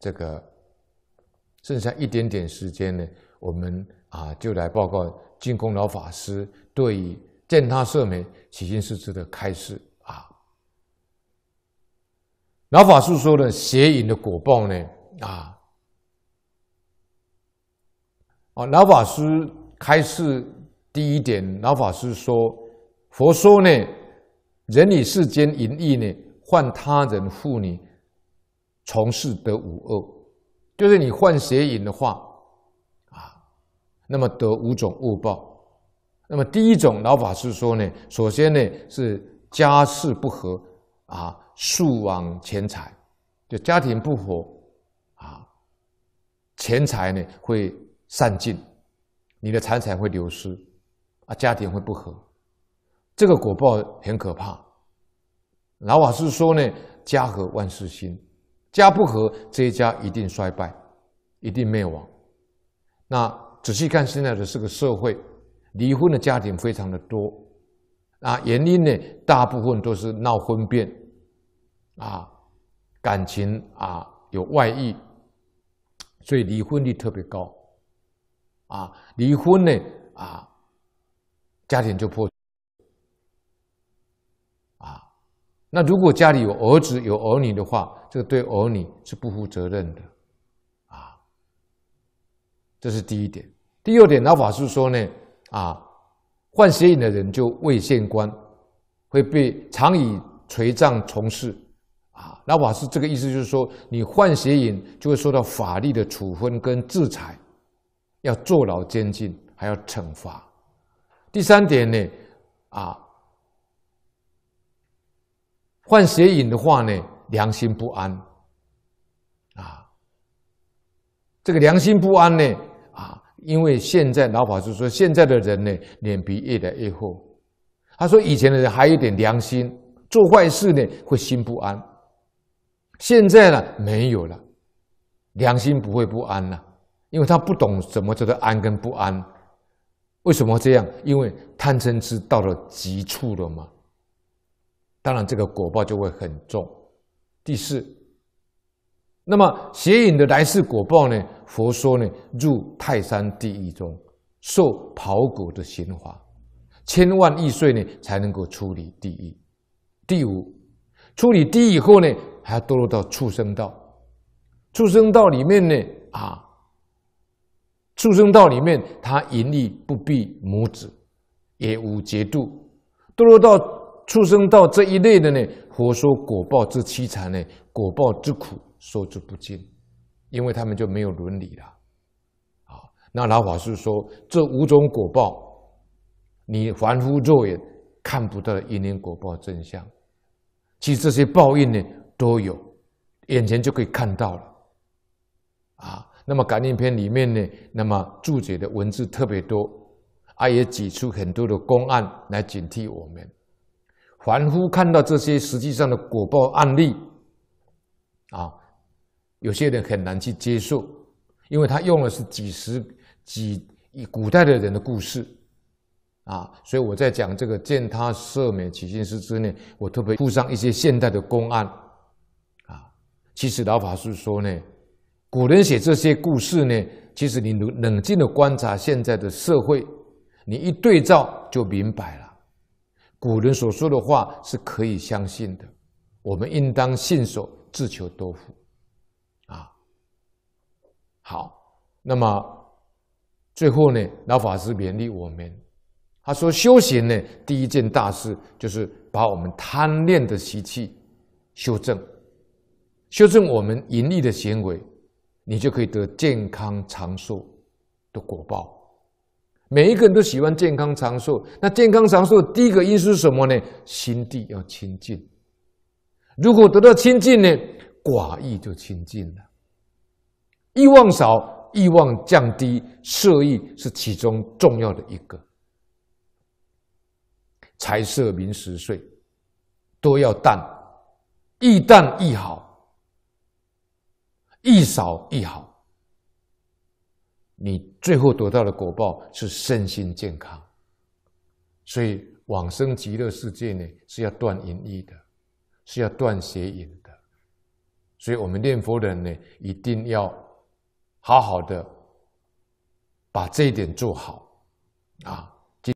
这个剩下一点点时间呢，我们啊就来报告净空老法师对于践踏设门起心是知的开示啊。老法师说呢，邪淫的果报呢啊，啊老法师开示第一点，老法师说佛说呢，人以世间淫欲呢，换他人妇女。从事得五恶，就是你换邪淫的话，啊，那么得五种恶报。那么第一种，老法师说呢，首先呢是家事不和，啊，数往钱财，就家庭不和，啊，钱财呢会散尽，你的财产会流失，啊，家庭会不和，这个果报很可怕。老法师说呢，家和万事兴。家不和，这一家一定衰败，一定灭亡。那仔细看现在的这个社会，离婚的家庭非常的多。啊，原因呢，大部分都是闹婚变，啊，感情啊有外遇，所以离婚率特别高。啊，离婚呢，啊，家庭就破。那如果家里有儿子有儿女的话，这个对儿女是不负责任的，啊，这是第一点。第二点，老法师说呢，啊，患邪淫的人就未现官会被常以垂杖从事，啊，老法师这个意思就是说，你患邪淫就会受到法律的处分跟制裁，要坐牢监禁，还要惩罚。第三点呢，啊。换邪淫的话呢，良心不安。啊，这个良心不安呢，啊，因为现在老法师说，现在的人呢，脸皮越来越厚。他说以前的人还有点良心，做坏事呢会心不安。现在呢没有了，良心不会不安了，因为他不懂什么叫做安跟不安。为什么这样？因为贪嗔痴到了极处了嘛。当然，这个果报就会很重。第四，那么邪淫的来世果报呢？佛说呢，入泰山地狱中受袍裹的刑罚，千万亿岁呢才能够处理地狱。第五，处理地狱以后呢，还要堕落到畜生道。畜生道里面呢，啊，畜生道里面他淫力不避母子，也无节度堕落到。出生到这一类的呢，佛说果报之凄惨呢，果报之苦说之不尽，因为他们就没有伦理了，啊！那老法师说，这五种果报，你凡夫肉眼看不到因因果报真相，其实这些报应呢都有，眼前就可以看到了，啊！那么感应篇里面呢，那么注解的文字特别多，啊，也举出很多的公案来警惕我们。凡夫看到这些实际上的果报案例，啊，有些人很难去接受，因为他用的是几十几古代的人的故事，啊，所以我在讲这个见他赦免起心师之内，我特别附上一些现代的公案，啊，其实老法师说呢，古人写这些故事呢，其实你冷冷静的观察现在的社会，你一对照就明白了。古人所说的话是可以相信的，我们应当信守，自求多福，啊，好。那么最后呢，老法师勉励我们，他说：修行呢，第一件大事就是把我们贪恋的习气修正，修正我们盈利的行为，你就可以得健康长寿的果报。每一个人都喜欢健康长寿。那健康长寿第一个因素是什么呢？心地要清净。如果得到清净呢，寡欲就清净了。欲望少，欲望降低，色欲是其中重要的一个。财色名食睡都要淡，一淡一好，一少一好。你最后得到的果报是身心健康，所以往生极乐世界呢，是要断淫欲的，是要断邪淫的，所以我们念佛人呢，一定要好好的把这一点做好啊。